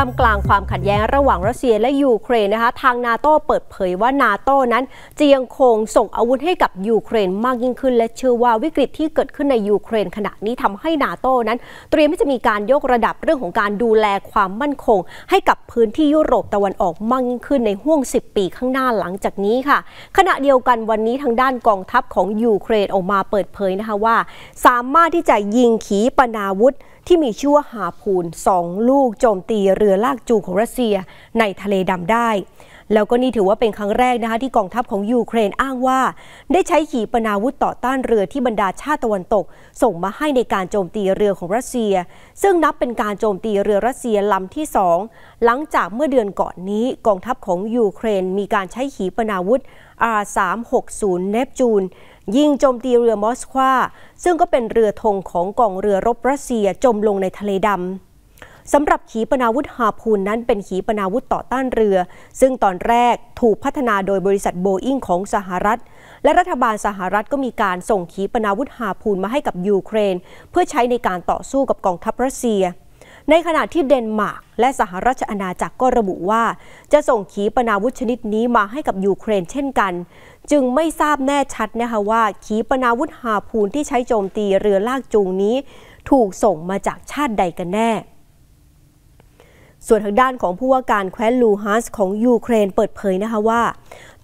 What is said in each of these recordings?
ทำกลางความขัดแย้งระหว่างรัสเซียและยูเครนนะคะทางนาโตเปิดเผยว่านาโตนั้นจะยังคงส่งอาวุธให้กับยูเครน มากยิ่งขึ้น และเชื่อว่าวิกฤตที่เกิดขึ้นในยูเครน ขณะนี้ทำให้นาโตนั้น เตรียมที่จะมีการยกระดับเรื่องของการดูแลความมั่นคง ให้กับพื้นที่ยุโรปตะวันออกมากยิ่งขึ้นในห่วง 10 ปีข้างหน้าหลังจากนี้ค่ะ ขณะเดียวกันวันนี้ทางด้านกองทัพของยูเครนออกมาเปิดเผยนะคะว่า สามารถที่จะยิงขีปนาวุธที่มีชื่อว่าหาพูนสองลูกโจมตีเรือลากจูงของรัสเซีย ในทะเลดำได้ แล้วก็นี่ถือว่าเป็นครั้งแรกนะคะที่กองทัพของยูเครนอ้างว่า ได้ใช้ขีปนาวุธต่อต้านเรือที่บรรดาชาติตะวันตก ส่งมาให้ในการโจมตีเรือของรัสเซีย ซึ่งนับเป็นการโจมตีเรือรัสเซียลำที่สองหลังจากเมื่อเดือนก่อนนี้กองทัพของยูเครนมีการใช้ขีปนาวุธ R360 เนปจูนยิงโจมตีเรือมอสควาซึ่งก็เป็นเรือธงของกองเรือรบรัสเซียจมลงในทะเลดำสำหรับขีปนาวุธฮาพูนนั้นเป็นขีปนาวุธต่อต้านเรือ ซึ่งตอนแรกถูกพัฒนาโดยบริษัทโบอิงของสหรัฐและรัฐบาลสหรัฐก็มีการส่งขีปนาวุธฮาพูนมาให้กับยูเครน เพื่อใช้ในการต่อสู้กับกองทัพรัสเซียในขณะที่เดนมาร์กและสหรัฐอาณาจักรก็ระบุว่า จะส่งขีปนาวุธชนิดนี้มาให้กับยูเครนเช่นกัน จึงไม่ทราบแน่ชัดนะคะว่า ขีปนาวุธฮาพูนที่ใช้โจมตีเรือลากจูงนี้ ถูกส่งมาจากชาติใดกันแน่ ส่วนทางด้านของผู้ว่าการแคว้นลูฮันส์ของยูเครนเปิดเผยนะคะว่า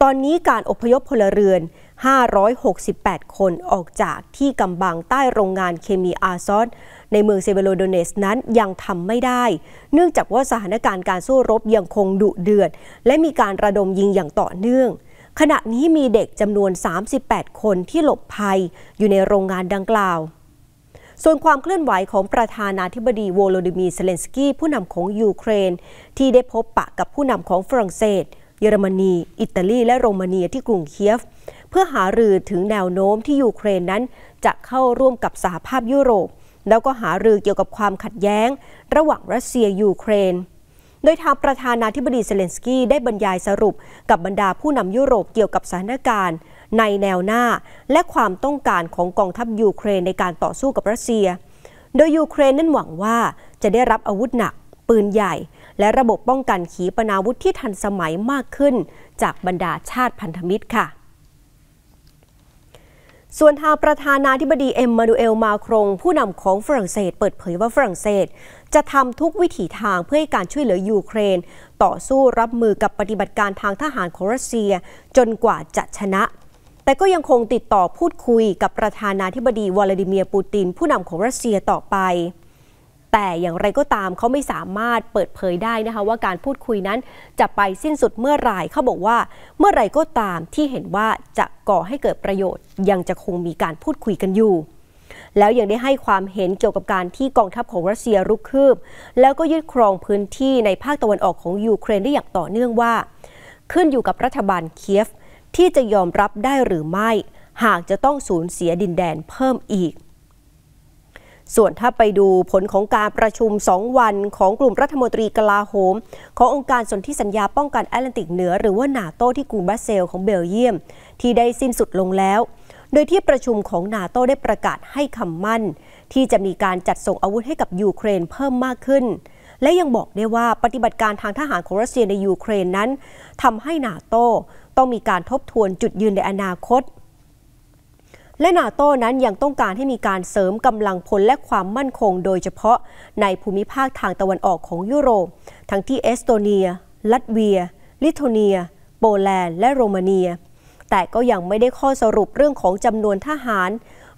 ตอนนี้การอพยพพลเรือน568 คนออกจากที่กำบังใต้โรงงานเคมีอาซอนในเมืองเซเบโลโดเนสนั้นยังทำไม่ได้ เนื่องจากว่าสถานการณ์การสู้รบยังคงดุเดือด และมีการระดมยิงอย่างต่อเนื่อง ขณะนี้มีเด็กจำนวน 38 คนที่หลบภัยอยู่ในโรงงานดังกล่าว ส่วนความเคลื่อนไหวของประธานาธิบดีโวโลดิมีเซเลนสกี้ผู้นำของยูเครน ที่ได้พบปะกับผู้นำของฝรั่งเศส เยอรมนี อิตาลี และโรมาเนียที่กรุงเคียฟเพื่อหารือถึงแนวโน้มที่ยูเครนนั้นจะเข้าร่วมกับสหภาพยุโรป แล้วก็หารือเกี่ยวกับความขัดแย้ง ระหว่างรัสเซียยูเครน โดยทางประธานาธิบดีเซเลนสกี้ได้บรรยายสรุปกับบรรดาผู้นำยุโรปเกี่ยวกับสถานการณ์ ในแนวหน้าและความต้องการของกองทัพยูเครนในการต่อสู้กับรัสเซีย โดยยูเครนนั้นหวังว่าจะได้รับอาวุธหนักปืนใหญ่ และระบบป้องกันขีปนาวุธที่ทันสมัยมากขึ้น จากบรรดาชาติพันธมิตรค่ะส่วนทางประธานาธิบดีเอ็มมานูเอลมาครง ผู้นำของฝรั่งเศสเปิดเผยว่าฝรั่งเศส จะทำทุกวิถีทางเพื่อให้การช่วยเหลือยูเครน ต่อสู้รับมือกับปฏิบัติการทางทหารของรัสเซียจนกว่าจะชนะ แต่ก็ยังคงติดต่อพูดคุยกับประธานาธิบดีวลาดิเมียร์ปูตินผู้นำของรัสเซียต่อไปแต่อย่างไรก็ตามเขาไม่สามารถเปิดเผยได้นะคะว่าการพูดคุยนั้นจะไปสิ้นสุดเมื่อไหร่เขาบอกว่าเมื่อไหร่ก็ตามที่เห็นว่าจะก่อให้เกิดประโยชน์ ยังจะคงมีการพูดคุยกันอยู่ แล้วยังได้ให้ความเห็นเกี่ยวกับการที่กองทัพของรัสเซียรุกคืบ แล้วก็ยึดครองพื้นที่ในภาคตะวันออกของยูเครนได้อย่างต่อเนื่องว่า ขึ้นอยู่กับรัฐบาลเคียฟที่จะยอมรับได้หรือไม่ หากจะต้องสูญเสียดินแดนเพิ่มอีกส่วนถ้าไปดูผลของการประชุม 2 วันของกลุ่มรัฐมนตรีกลาโหม ขององค์การสนธิสัญญาป้องกันแอตแลนติกเหนือ หรือว่านาโตที่กรุงบรัสเซลของเบลเยียม ที่ได้สิ้นสุดลงแล้ว โดยที่ประชุมของนาโตได้ประกาศให้คำมั่น ที่จะมีการจัดส่งอาวุธให้กับยูเครนเพิ่มมากขึ้น และยังบอกได้ว่าปฏิบัติการทางทหารของรัสเซียในยูเครนนั้นทำให้นาโตต้องมีการทบทวนจุดยืนในอนาคตและนาโต้นั้นยังต้องการให้มีการเสริมกำลังพลและความมั่นคง โดยเฉพาะในภูมิภาคทางตะวันออกของยุโรป ทั้งที่เอสโตเนีย ลัตเวีย ลิทัวเนีย โปแลนด์และโรมาเนีย แต่ก็ยังไม่ได้ข้อสรุปเรื่องของจำนวนทหาร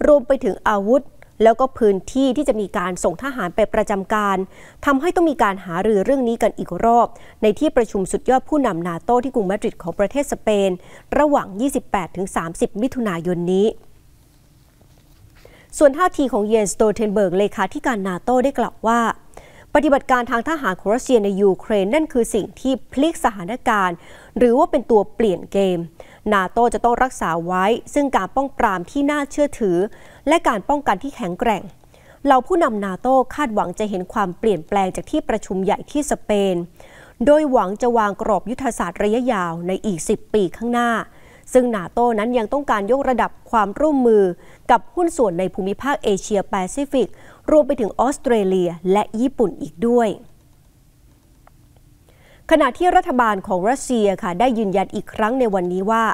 รวมไปถึงอาวุธ แล้วก็พื้นที่ที่จะมีการส่งทหารไปประจำการ ทำให้ต้องมีการหารือเรื่องนี้กันอีกรอบ ในที่ประชุมสุดยอดผู้นำนาโตที่กรุงมาดริดของประเทศสเปน ระหว่าง 28-30 มิถุนายนนี้ส่วนท่าทีของเยนสโตเทนเบิร์กเลขาธิการนาโตได้กล่าวว่า ปฏิบัติการทางทหารของรัสเซียในยูเครนนั่นคือสิ่งที่พลิกสถานการณ์ หรือว่าเป็นตัวเปลี่ยนเกม นาโตจะต้องรักษาไว้ ซึ่งการป้องปรามที่น่าเชื่อถือ และการป้องกันที่แข็งแกร่ง เราผู้นำนาโตคาดหวังจะเห็นความเปลี่ยนแปลงจากที่ประชุมใหญ่ที่สเปน โดยหวังจะวางกรอบยุทธศาสตร์ระยะยาวในอีก 10 ปีข้างหน้าซึ่งนาโต้นั้นยังต้องการยกระดับความร่วมมือกับหุ้นส่วนในภูมิภาคเอเชียแปซิฟิกรวมไปถึงออสเตรเลียและญี่ปุ่นอีกด้วย ขณะที่รัฐบาลของรัสเซียค่ะได้ยืนยันอีกครั้งในวันนี้ว่า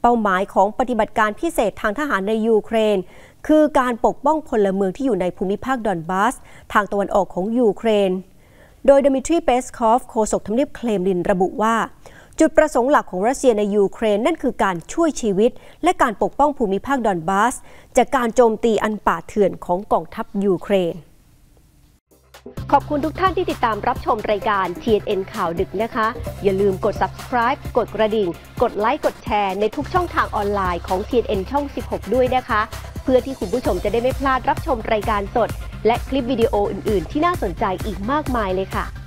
เป้าหมายของปฏิบัติการพิเศษทางทหารในยูเครน คือการปกป้องพลเมืองที่อยู่ในภูมิภาคดอนบาส ทางตะวันออกของยูเครนโดยดมิทรีเปสคอฟโฆษกทำเนียบเคลมลินระบุว่าจุดประสงค์หลักของรัสเซียในยูเครนนั่นคือการช่วยชีวิต และการปกป้องภูมิภาคดอนบาสจากการโจมตีอันป่าเถื่อนของกองทัพยูเครน ขอบคุณทุกท่านที่ติดตามรับชมรายการ TNN ข่าวดึกนะคะ อย่าลืมกด subscribe กดกระดิ่ง กดไลค์ กดแชร์ ในทุกช่องทางออนไลน์ของ TNN ช่อง 16 ด้วยนะคะ เพื่อที่คุณผู้ชมจะได้ไม่พลาดรับชมรายการสด และคลิปวิดีโออื่น ๆ ที่น่าสนใจอีกมากมายเลยค่ะ